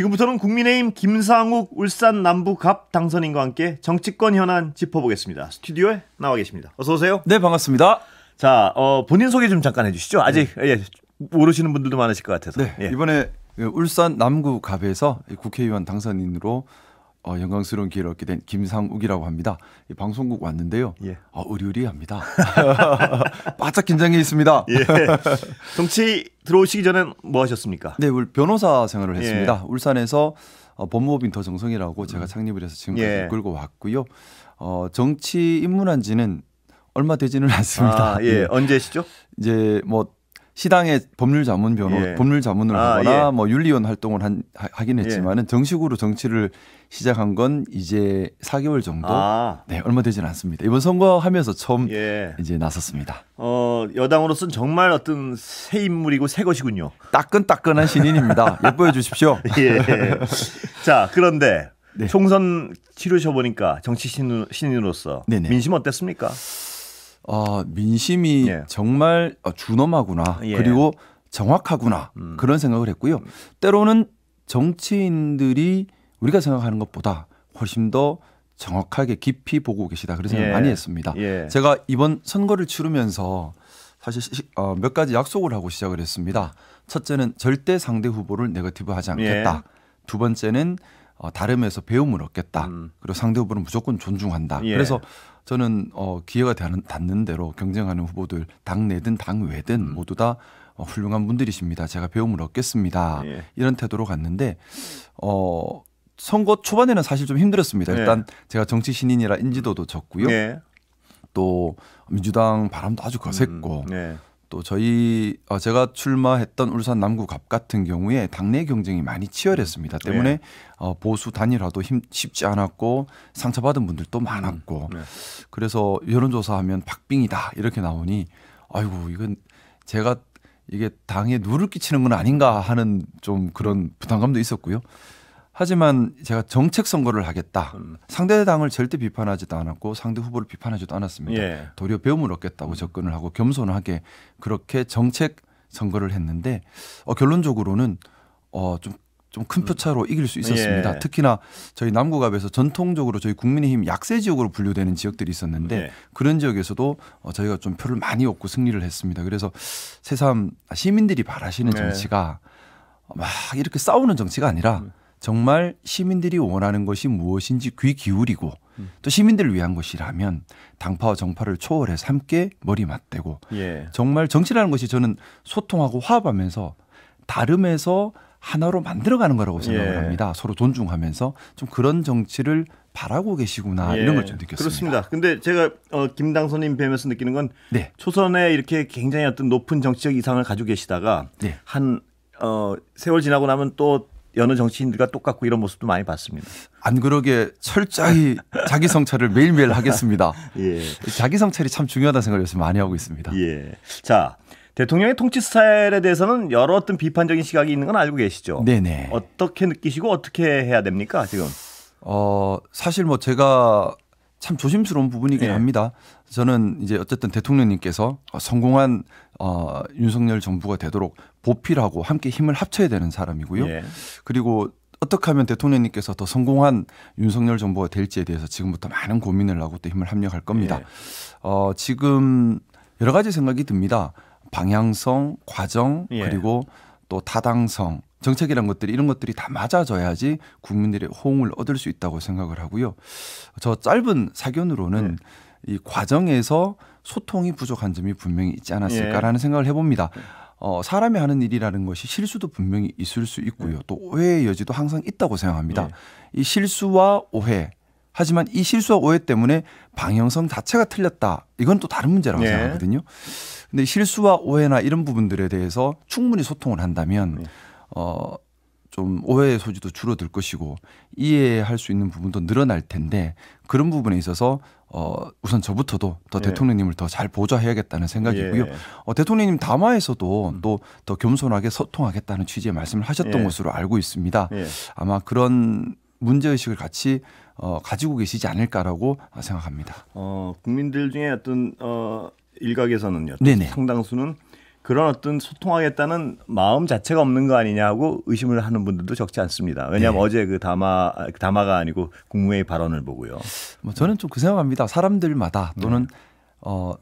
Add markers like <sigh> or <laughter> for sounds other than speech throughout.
지금부터는 국민의힘 김상욱 울산 남부갑 당선인과 함께 정치권 현안 짚어보겠습니다. 스튜디오에 나와 계십니다. 어서 오세요. 네, 반갑습니다. 자, 어, 본인 소개 좀 잠깐 해주시죠. 아직 네. 예, 모르시는 분들도 많으실 것 같아서. 네, 예. 이번에 울산 남구갑에서 국회의원 당선인으로 어, 영광스러운 기회를 얻게 된 김상욱이라고 합니다. 이 방송국 왔는데요. 예. 아, 의리의리합니다. <laughs> 바짝 긴장해 있습니다. 예. 정치 들어오시기 전엔 뭐 하셨습니까? 네, 변호사 생활을 예. 했습니다. 울산에서 어, 법무법인 더 정성이라고 제가 음. 창립을 해서 지금까지 예. 이끌고 왔고요. 어, 정치 입문한 지는 얼마 되지는 <laughs> 않습니다. 아, 예. 예. 언제시죠? 이제 뭐 시당의 법률 자문 변호, 예. 법률 자문을 아, 하거나 예. 뭐윤리원 활동을 한, 하긴 예. 했지만은 정식으로 정치를 시작한 건 이제 4개월 정도, 아. 네 얼마 되지는 않습니다. 이번 선거하면서 처음 예. 이제 나섰습니다. 어 여당으로서는 정말 어떤 새 인물이고 새 것이군요. 따끈따끈한 신인입니다. <laughs> 예뻐해 주십시오. 예. 자 그런데 네. 총선 치르셔 보니까 정치 신인, 으로서 민심 어땠습니까? 어, 민심이 예. 정말 어, 준엄하구나 예. 그리고 정확하구나 음. 그런 생각을 했고요. 음. 때로는 정치인들이 우리가 생각하는 것보다 훨씬 더 정확하게 깊이 보고 계시다 그런 생각 예. 많이 했습니다. 예. 제가 이번 선거를 치르면서 사실 어, 몇 가지 약속을 하고 시작을 했습니다. 첫째는 절대 상대 후보를 네거티브 하지 않겠다. 예. 두 번째는 어, 다름에서 배움을 얻겠다. 음. 그리고 상대 후보는 무조건 존중한다. 예. 그래서 저는 어, 기회가 되는, 닿는 대로 경쟁하는 후보들 당 내든 당 외든 음. 모두 다 어, 훌륭한 분들이십니다. 제가 배움을 얻겠습니다. 예. 이런 태도로 갔는데 어, 선거 초반에는 사실 좀 힘들었습니다. 예. 일단 예. 제가 정치 신인이라 인지도도 적고요. 예. 또 민주당 바람도 아주 거셌고 음. 예. 또 저희 어, 제가 출마했던 울산 남구갑 같은 경우에 당내 경쟁이 많이 치열했습니다. 네. 때문에 네. 어, 보수 단일화도 힘, 쉽지 않았고 상처받은 분들도 음, 많았고 네. 그래서 여론조사하면 박빙이다 이렇게 나오니 아이고 이건 제가 이게 당에 누를 끼치는 건 아닌가 하는 좀 그런 부담감도 있었고요. 하지만 제가 정책 선거를 하겠다. 음. 상대 당을 절대 비판하지도 않았고 상대 후보를 비판하지도 않았습니다. 예. 도리어 배움을 얻겠다고 접근을 하고 겸손하게 그렇게 정책 선거를 했는데 어, 결론적으로는 어, 좀 좀큰 음. 표차로 이길 수 있었습니다. 예. 특히나 저희 남구갑에서 전통적으로 저희 국민의힘 약세 지역으로 분류되는 지역들이 있었는데 음, 예. 그런 지역에서도 어, 저희가 좀 표를 많이 얻고 승리를 했습니다. 그래서 새삼 시민들이 바라시는 네. 정치가 예. 막 이렇게 싸우는 정치가 아니라 정말 시민들이 원하는 것이 무엇인지 귀 기울이고 음. 또 시민들을 위한 것이라면 당파와 정파를 초월해서 함께 머리 맞대고 예. 정말 정치라는 것이 저는 소통하고 화합하면서 다름에서 하나로 만들어가는 거라고 예. 생각을 예. 합니다. 서로 존중하면서 좀 그런 정치를 바라고 계시구나 예. 이런 걸 좀 느꼈습니다. 그렇습니다. 근데 제가 어, 김당선님 뵈면서 느끼는 건 네. 초선에 이렇게 굉장히 어떤 높은 정치적 이상을 가지고 계시다가 네. 한 어, 세월 지나고 나면 또 여느 정치인들과 똑같고 이런 모습도 많이 봤습니다. 안 그러게 철저히 <laughs> 자기 성찰을 매일매일 하겠습니다. 예. 자기 성찰이 참 중요하다는 생각을 요즘 많이 하고 있습니다. 예. 자, 대통령의 통치 스타일에 대해서는 여러 어떤 비판적인 시각이 있는 건 알고 계시죠? 네네. 어떻게 느끼시고 어떻게 해야 됩니까, 지금? 어, 사실 뭐 제가 참 조심스러운 부분이긴 예. 합니다. 저는 이제 어쨌든 대통령님께서 성공한 어, 윤석열 정부가 되도록 보필하고 함께 힘을 합쳐야 되는 사람이고요. 예. 그리고 어떻게 하면 대통령님께서 더 성공한 윤석열 정부가 될지에 대해서 지금부터 많은 고민을 하고 또 힘을 합력할 겁니다. 예. 어, 지금 여러 가지 생각이 듭니다. 방향성, 과정, 예. 그리고 또 타당성, 정책이란 것들이 이런 것들이 다 맞아져야지 국민들의 호응을 얻을 수 있다고 생각을 하고요. 저 짧은 사견으로는 예. 이 과정에서 소통이 부족한 점이 분명히 있지 않았을까라는 예. 생각을 해봅니다. 네. 어, 사람이 하는 일이라는 것이 실수도 분명히 있을 수 있고요. 네. 또 오해의 여지도 항상 있다고 생각합니다. 네. 이 실수와 오해 하지만 이 실수와 오해 때문에 방향성 자체가 틀렸다. 이건 또 다른 문제라고 네. 생각하거든요. 근데 실수와 오해나 이런 부분들에 대해서 충분히 소통을 한다면 네. 어, 좀 오해의 소지도 줄어들 것이고 이해할 수 있는 부분도 늘어날 텐데 그런 부분에 있어서 어, 우선 저부터도 더 예. 대통령님을 더 잘 보좌해야겠다는 생각이고요. 예. 어, 대통령님 담화에서도 음. 또더 겸손하게 소통하겠다는 취지의 말씀을 하셨던 예. 것으로 알고 있습니다. 아마 그런 문제의식을 같이 어, 가지고 계시지 않을까라고 생각합니다. 어, 국민들 중에 어떤 어, 일각에서는요. 네네. 상당수는 그런 어떤 소통하겠다는 마음 자체가 없는 거 아니냐고 의심을 하는 분들도 적지 않습니다. 왜냐하면 네. 어제 그 담화 그 담화가 아니고 국무회의 발언을 보고요. 뭐 저는 좀 그 생각합니다. 사람들마다 네. 또는 네. 어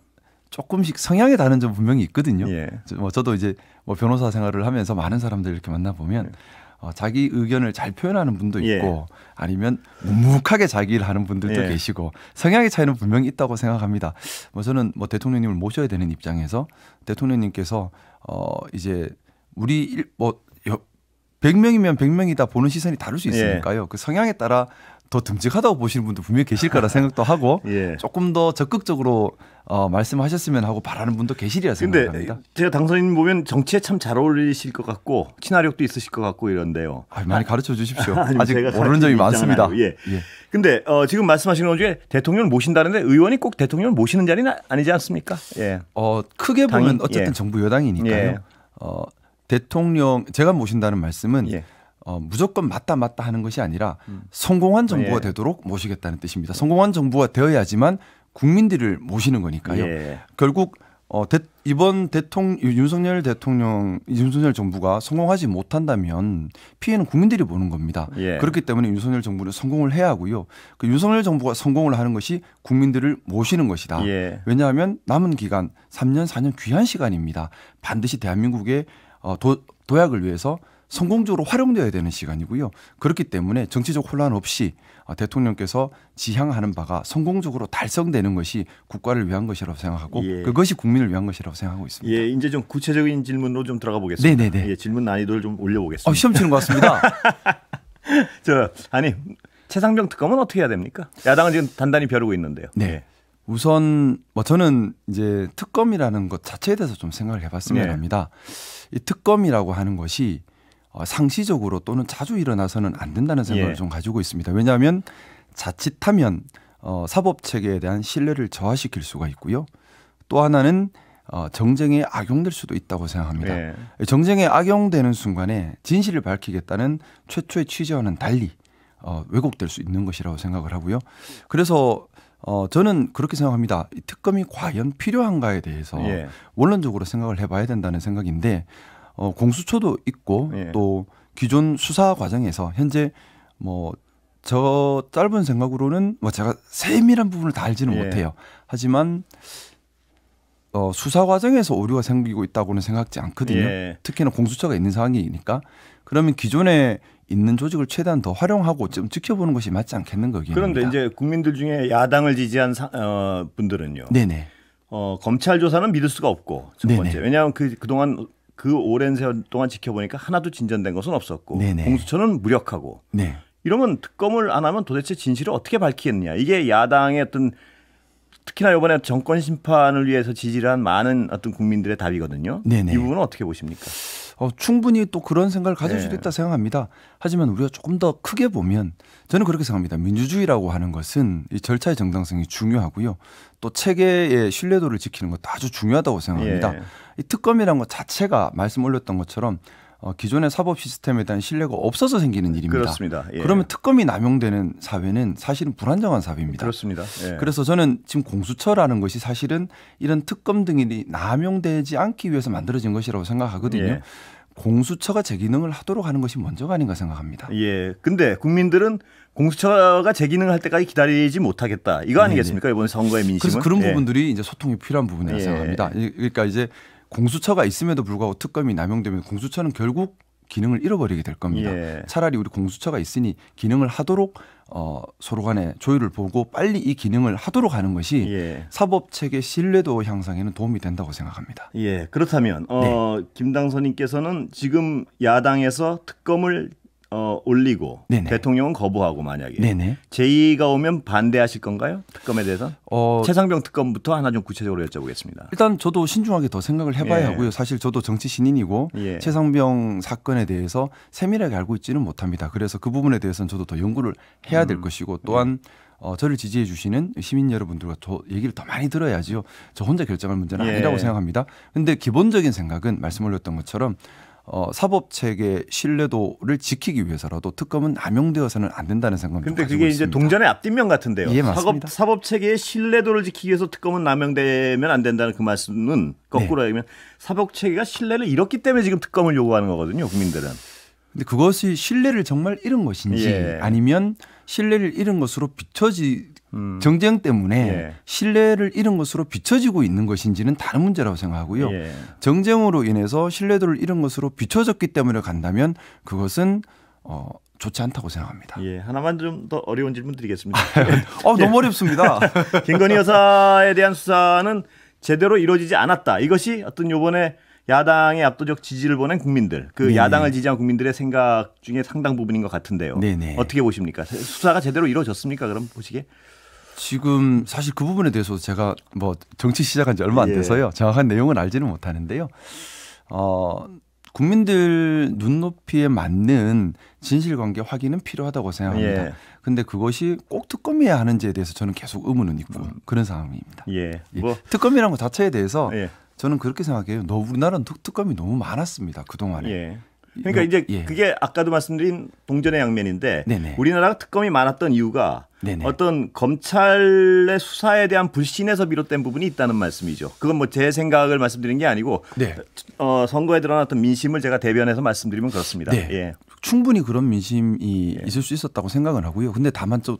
조금씩 성향이 다른 점 분명히 있거든요. 예. 뭐 저도 이제 뭐 변호사 생활을 하면서 많은 사람들 이렇게 만나 보면 예. 어, 자기 의견을 잘 표현하는 분도 예. 있고 예. 아니면 묵묵하게 자기를 하는 분들도 예. 계시고 성향의 차이는 분명히 있다고 생각합니다. 뭐 저는 뭐 대통령님을 모셔야 되는 입장에서 대통령님께서 어 이제 우리 일, 뭐 100명이면 100명이 다 보는 시선이 다를 수 예. 있으니까요. 예. 그 성향에 따라 더 듬직하다고 보시는 분도 분명히 계실 거라 생각도 하고 <laughs> 예. 조금 더 적극적으로 어, 말씀하셨으면 하고 바라는 분도 계시리라 생각합니다. 근데 제가 당선인 보면 정치에 참 잘 어울리실 것 같고 친화력도 있으실 것 같고 이런데요. 아 많이 가르쳐 주십시오. <laughs> 아니, 아직 모르는 점이 많습니다. 예. 예. 근데 어, 지금 말씀하시는 것 중에 대통령을 모신다는데 의원이 꼭 대통령을 모시는 자리는 아니지 않습니까? 예. 어, 크게 당 보면 어쨌든 예. 정부 여당이니까요. 예. 어, 대통령 제가 모신다는 말씀은 예. 어, 무조건 맞다 맞다 하는 것이 아니라 음. 성공한 정부가 예. 되도록 모시겠다는 뜻입니다. 성공한 정부가 되어야지만 국민들을 모시는 거니까요. 예. 결국 어, 대, 이번 대통령 윤석열 대통령 윤석열 정부가 성공하지 못한다면 피해는 국민들이 보는 겁니다. 예. 그렇기 때문에 윤석열 정부는 성공을 해야 하고요. 그 윤석열 정부가 성공을 하는 것이 국민들을 모시는 것이다. 예. 왜냐하면 남은 기간 3년 4년 귀한 시간입니다. 반드시 대한민국의 어, 도, 도약을 위해서 성공적으로 활용되어야 되는 시간이고요. 그렇기 때문에 정치적 혼란 없이 어, 대통령께서 지향하는 바가 성공적으로 달성되는 것이 국가를 위한 것이라고 생각하고 예. 그것이 국민을 위한 것이라고 생각하고 있습니다. 예, 이제 좀 구체적인 질문으로 좀 들어가 보겠습니다. 네네네. 예, 질문 난이도를 좀 올려보겠습니다. 어, 시험 치는 것 같습니다. <laughs> 저 아니 최상병 특검은 어떻게 해야 됩니까? 야당은 지금 단단히 벼르고 있는데요. 네. 예. 우선 뭐 저는 이제 특검이라는 것 자체에 대해서 좀 생각을 해봤으면 네. 합니다. 이 특검이라고 하는 것이 어, 상시적으로 또는 자주 일어나서는 안 된다는 생각을 예. 좀 가지고 있습니다. 왜냐하면 자칫하면 어, 사법 체계에 대한 신뢰를 저하시킬 수가 있고요. 또 하나는 어, 정쟁에 악용될 수도 있다고 생각합니다. 네. 정쟁에 악용되는 순간에 진실을 밝히겠다는 최초의 취지와는 달리 어, 왜곡될 수 있는 것이라고 생각을 하고요. 그래서 어, 저는 그렇게 생각합니다. 이 특검이 과연 필요한가에 대해서 예. 원론적으로 생각을 해봐야 된다는 생각인데 어, 공수처도 있고 예. 또 기존 수사 과정에서 현재 뭐 저 짧은 생각으로는 뭐 제가 세밀한 부분을 다 알지는 예. 못해요. 하지만 어, 수사 과정에서 오류가 생기고 있다고는 생각지 않거든요. 예. 특히나 공수처가 있는 상황이니까 그러면 기존에 있는 조직을 최대한 더 활용하고 좀 지켜보는 것이 맞지 않겠는 거긴 그런데 이제 국민들 중에 야당을 지지한 사, 어, 분들은요. 네네. 어, 검찰 조사는 믿을 수가 없고 첫 번째. 네네. 왜냐하면 그 그동안 그 오랜 세월 동안 지켜보니까 하나도 진전된 것은 없었고 네네. 공수처는 무력하고 네. 이러면 특검을 안 하면 도대체 진실을 어떻게 밝히겠냐 느 이게 야당의 어떤 특히나 이번에 정권 심판을 위해서 지지를 한 많은 어떤 국민들의 답이거든요. 네네. 이 부분은 어떻게 보십니까? 어, 충분히 또 그런 생각을 가질 네. 수도 있다 생각합니다. 하지만 우리가 조금 더 크게 보면 저는 그렇게 생각합니다. 민주주의라고 하는 것은 이 절차의 정당성이 중요하고요. 또 체계의 신뢰도를 지키는 것도 아주 중요하다고 생각합니다. 예. 이 특검이란 것 자체가 말씀 올렸던 것처럼 어, 기존의 사법 시스템에 대한 신뢰가 없어서 생기는 일입니다. 그렇습니다. 예. 그러면 특검이 남용되는 사회는 사실은 불안정한 사회입니다. 그렇습니다. 예. 그래서 저는 지금 공수처라는 것이 사실은 이런 특검 등이 남용되지 않기 위해서 만들어진 것이라고 생각하거든요. 예. 공수처가 제 기능을 하도록 하는 것이 먼저가 아닌가 생각합니다. 예. 근데 국민들은 공수처가 제 기능을 할 때까지 기다리지 못하겠다. 이거 네, 아니겠습니까? 네. 이번 선거의 민심은. 그래서 그런 예. 부분들이 이제 소통이 필요한 부분이라고 예. 생각합니다. 그러니까 이제 공수처가 있음에도 불구하고 특검이 남용되면 공수처는 결국 기능을 잃어버리게 될 겁니다. 예. 차라리 우리 공수처가 있으니 기능을 하도록 어, 서로 간에 조율을 보고 빨리 이 기능을 하도록 하는 것이 예. 사법 체계 신뢰도 향상에는 도움이 된다고 생각합니다. 예, 그렇다면 어, 네. 김당선님께서는 지금 야당에서 특검을 어, 올리고 네네. 대통령은 거부하고 만약에 네네. 제의가 오면 반대하실 건가요? 특검에 대해서? 어, 최상병 특검부터 하나 좀 구체적으로 여쭤보겠습니다. 일단 저도 신중하게 더 생각을 해봐야 예. 하고요. 사실 저도 정치 신인이고 예. 최상병 사건에 대해서 세밀하게 알고 있지는 못합니다. 그래서 그 부분에 대해서는 저도 더 연구를 해야 될 음. 것이고 또한 예. 어, 저를 지지해 주시는 시민 여러분들과 저 얘기를 더 많이 들어야지요. 저 혼자 결정할 문제는 예. 아니라고 생각합니다. 근데 기본적인 생각은 말씀 올렸던 것처럼 어, 사법 체계 신뢰도를 지키기 위해서라도 특검은 남용되어서는 안 된다는 생각을 근데 그게 이제 있습니다. 동전의 앞뒷면 같은데요. 예, 사법 사법 체계의 신뢰도를 지키기 위해서 특검은 남용되면 안 된다는 그 말씀은 거꾸로 하면 네. 사법 체계가 신뢰를 잃었기 때문에 지금 특검을 요구하는 거거든요, 국민들은. 근데 그것이 신뢰를 정말 잃은 것인지 예. 아니면 신뢰를 잃은 것으로 비춰지 음. 정쟁 때문에 예. 신뢰를 잃은 것으로 비춰지고 있는 것인지는 다른 문제라고 생각하고요. 예. 정쟁으로 인해서 신뢰도를 잃은 것으로 비춰졌기 때문에 간다면 그것은 어, 좋지 않다고 생각합니다. 예, 하나만 좀 더 어려운 질문 드리겠습니다. <laughs> 어, 너무 예. 어렵습니다. <laughs> 김건희 여사에 대한 수사는 제대로 이루어지지 않았다. 이것이 어떤 요번에 야당의 압도적 지지를 보낸 국민들, 그네 야당을 지지한 국민들의 생각 중에 상당 부분인 것 같은데요. 네네. 네. 어떻게 보십니까? 수사가 제대로 이루어졌습니까? 그럼 보시게? 지금 사실 그 부분에 대해서 제가 뭐 정치 시작한 지 얼마 안 예. 돼서요. 예. 정확한 내용은 알지는 못하는데요. 어, 국민들 눈높이에 맞는 진실관계 확인은 필요하다고 생각합니다. 예. 근데 그것이 꼭 특검이어야 하는지에 대해서 저는 계속 의문은 있고 음. 그런 상황입니다. 예. 예. 뭐. 특검이라는 것 자체에 대해서 예. 저는 그렇게 생각해요. 너 우리나라는 특, 특검이 너무 많았습니다. 그동안에. 예. 그러니까 뭐, 이제 예. 그게 아까도 말씀드린 동전의 양면인데 네네. 우리나라가 특검이 많았던 이유가 네네. 어떤 검찰의 수사에 대한 불신에서 비롯된 부분이 있다는 말씀이죠. 그건 뭐 제 생각을 말씀드린 게 아니고 네. 어, 선거에 드러났던 민심을 제가 대변해서 말씀드리면 그렇습니다. 네. 예. 충분히 그런 민심이 예. 있을 수 있었다고 생각을 하고요. 근데 다만 또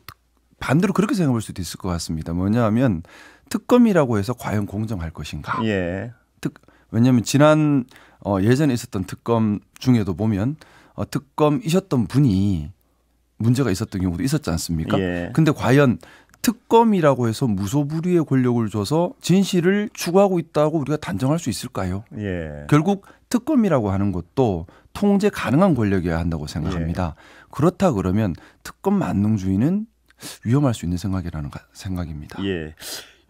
반대로 그렇게 생각할 수도 있을 것 같습니다. 뭐냐하면 특검이라고 해서 과연 공정할 것인가. 예. 특 왜냐하면 지난 어, 예전에 있었던 특검 중에도 보면 어, 특검이셨던 분이 문제가 있었던 경우도 있었지 않습니까? 예. 근데 과연 특검이라고 해서 무소불위의 권력을 줘서 진실을 추구하고 있다고 우리가 단정할 수 있을까요? 예. 결국 특검이라고 하는 것도 통제 가능한 권력이어야 한다고 생각합니다. 예. 그렇다 그러면 특검 만능주의는 위험할 수 있는 생각이라는 생각입니다. 예.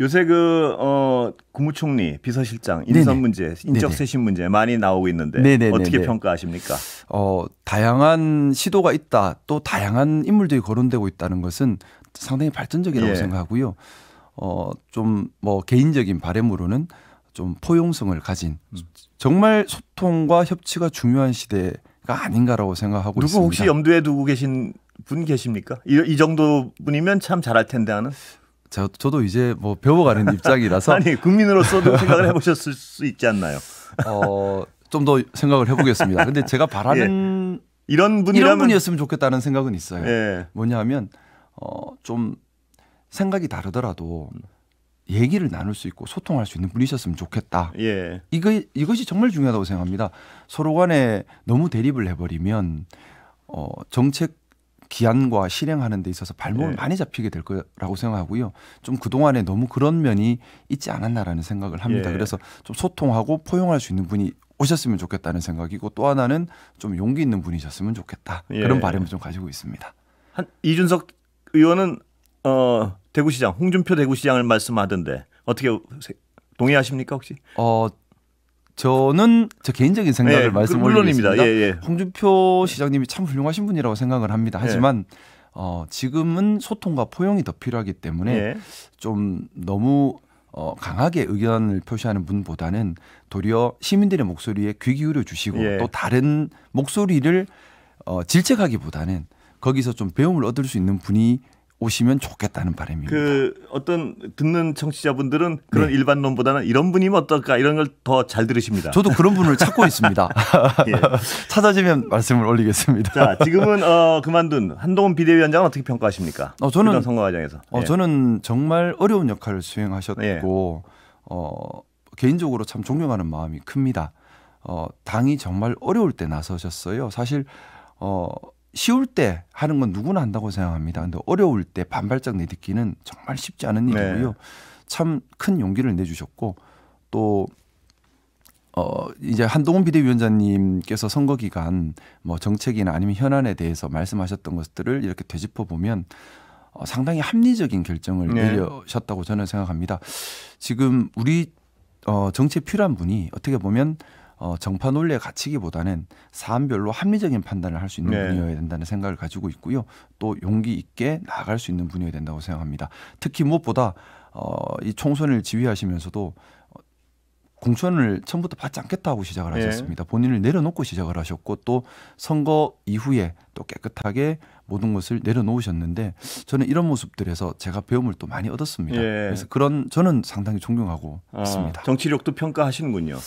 요새 그 어, 국무총리 비서실장 인선 네네. 문제, 인적 쇄신 문제 많이 나오고 있는데 네네네네. 어떻게 평가하십니까? 어, 다양한 시도가 있다. 또 다양한 인물들이 거론되고 있다는 것은 상당히 발전적이라고 예. 생각하고요. 어, 좀뭐 개인적인 바램으로는 좀 포용성을 가진 음. 정말 소통과 협치가 중요한 시대가 아닌가라고 생각하고 누구 있습니다. 누구 혹시 염두에 두고 계신 분 계십니까? 이, 이 정도 분이면 참 잘할 텐데 하는. 저, 저도 이제 뭐 배워가는 <laughs> 입장이라서 아니 국민으로서도 생각을 해보셨을 수 있지 않나요? 어, 좀 더 생각을 해보겠습니다. 근데 제가 바라는 예. 이런 분이 이런 분이었으면 좋겠다는 생각은 있어요. 예. 뭐냐면 하 어, 좀 생각이 다르더라도 얘기를 나눌 수 있고 소통할 수 있는 분이셨으면 좋겠다. 예. 이거 이것이 정말 중요하다고 생각합니다. 서로 간에 너무 대립을 해버리면 어, 정책 기한과 실행하는 데 있어서 발목을 네. 많이 잡히게 될 거라고 생각하고요. 좀 그동안에 너무 그런 면이 있지 않았나라는 생각을 합니다. 예. 그래서 좀 소통하고 포용할 수 있는 분이 오셨으면 좋겠다는 생각이고 또 하나는 좀 용기 있는 분이셨으면 좋겠다. 예. 그런 바람을 좀 가지고 있습니다. 한 이준석 의원은 어, 대구시장 홍준표 대구시장을 말씀하던데 어떻게 동의하십니까 혹시? 어 저는 저 개인적인 생각을 예, 말씀 물론입니다. 올리겠습니다. 예, 예. 홍준표 시장님이 참 훌륭하신 분이라고 생각을 합니다. 네. 하지만 어, 지금은 소통과 포용이 더 필요하기 때문에 예. 좀 너무 어, 강하게 의견을 표시하는 분보다는 도리어 시민들의 목소리에 귀 기울여 주시고 예. 또 다른 목소리를 어, 질책하기보다는 거기서 좀 배움을 얻을 수 있는 분이 오시면 좋겠다는 바람입니다. 그 어떤 듣는 청취자분들은 그런 네. 일반론보다는 이런 분이면 어떨까 이런 걸 더 잘 들으십니다. 저도 그런 분을 찾고 있습니다. <laughs> 예. <laughs> 찾아지면 말씀을 올리겠습니다. 자, 지금은 어, 그만둔 한동훈 비대위원장 어떻게 평가하십니까? 어, 저는 선거 과정에서 어, 예. 저는 정말 어려운 역할을 수행하셨고 예. 어, 개인적으로 참 존경하는 마음이 큽니다. 어, 당이 정말 어려울 때 나서셨어요. 사실 어, 쉬울 때 하는 건 누구나 한다고 생각합니다. 근데 어려울 때 반발짝 내딛기는 정말 쉽지 않은 네. 일이고요. 네. 참큰 용기를 내주셨고 또 어, 이제 한동훈 비대위원장님께서 선거 기간 뭐 정책이나 아니면 현안에 대해서 말씀하셨던 것들을 이렇게 되짚어 보면 어, 상당히 합리적인 결정을 네. 내려셨다고 저는 생각합니다. 지금 우리 어, 정치에 필요한 분이 어떻게 보면 어, 정파 논리에 갇히기보다는 사안별로 합리적인 판단을 할 수 있는 네. 분이어야 된다는 생각을 가지고 있고요. 또 용기 있게 나아갈 수 있는 분이어야 된다고 생각합니다. 특히 무엇보다 어, 이 총선을 지휘하시면서도 공천을 처음부터 받지 않겠다고 시작을 네. 하셨습니다. 네. 본인을 내려놓고 시작을 하셨고 또 선거 이후에 또 깨끗하게 모든 것을 내려놓으셨는데 저는 이런 모습들에서 제가 배움을 또 많이 얻었습니다. 예. 그래서 그런 저는 상당히 존경하고 아, 있습니다. 정치력도 평가하시는군요.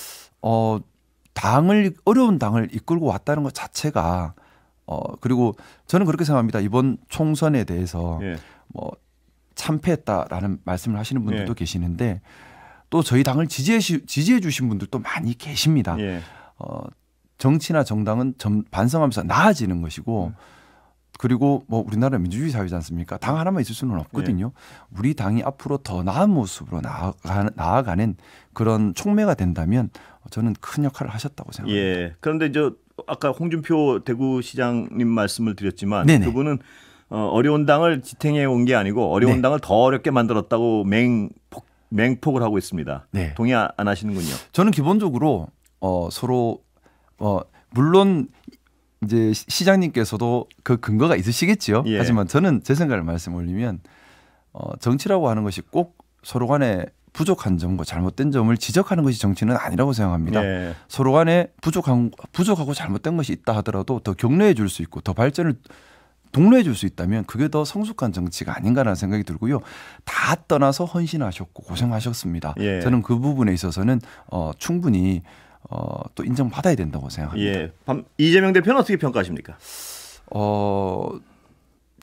어 당을 어려운 당을 이끌고 왔다는 것 자체가 어 그리고 저는 그렇게 생각합니다. 이번 총선에 대해서 예. 뭐 참패했다라는 말씀을 하시는 분들도 예. 계시는데 또 저희 당을 지지해 지지해 주신 분들도 많이 계십니다. 예. 어 정치나 정당은 점, 반성하면서 나아지는 것이고 음. 그리고 뭐 우리나라 민주주의 사회지 않습니까? 당 하나만 있을 수는 없거든요. 예. 우리 당이 앞으로 더 나은 모습으로 나아가 나아가는 그런 촉매가 된다면 어, 저는 큰 역할을 하셨다고 생각합니다. 예. 그런데 저 아까 홍준표 대구시장님 말씀을 드렸지만 네네. 그분은 어, 어려운 당을 지탱해 온 게 아니고 어려운 네. 당을 더 어렵게 만들었다고 맹폭 맹폭을 하고 있습니다. 네. 동의 안 하시는군요. 저는 기본적으로 어, 서로 어, 물론 이제 시장님께서도 그 근거가 있으시겠지요. 예. 하지만 저는 제 생각을 말씀 올리면 어, 정치라고 하는 것이 꼭 서로 간에 부족한 점과 뭐 잘못된 점을 지적하는 것이 정치는 아니라고 생각합니다. 네. 서로 간에 부족한 부족하고 잘못된 것이 있다 하더라도 더 격려해 줄 수 있고 더 발전을 동로해 줄 수 있다면 그게 더 성숙한 정치가 아닌가라는 생각이 들고요. 다 떠나서 헌신하셨고 고생하셨습니다. 예. 저는 그 부분에 있어서는 어, 충분히 어, 또 인정받아야 된다고 생각합니다. 예. 이재명 대표는 어떻게 평가하십니까? 어,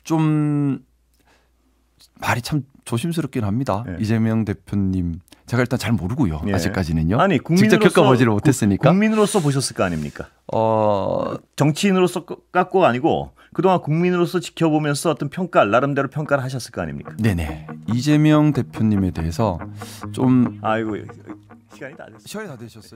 좀 말이 참 조심스럽긴 합니다. 예. 이재명 대표님 제가 일단 잘 모르고요. 예. 아직까지는요. 아니 국민으로서 직접 겪어보지를 못했으니까. 국민으로서 보셨을 거 아닙니까? 어 정치인으로서 그, 깎고 아니고 그동안 국민으로서 지켜보면서 어떤 평가 나름대로 평가를 하셨을 거 아닙니까? 네네 이재명 대표님에 대해서 좀 아이고 시간이 다 됐어요. 시간이 다 되셨어요.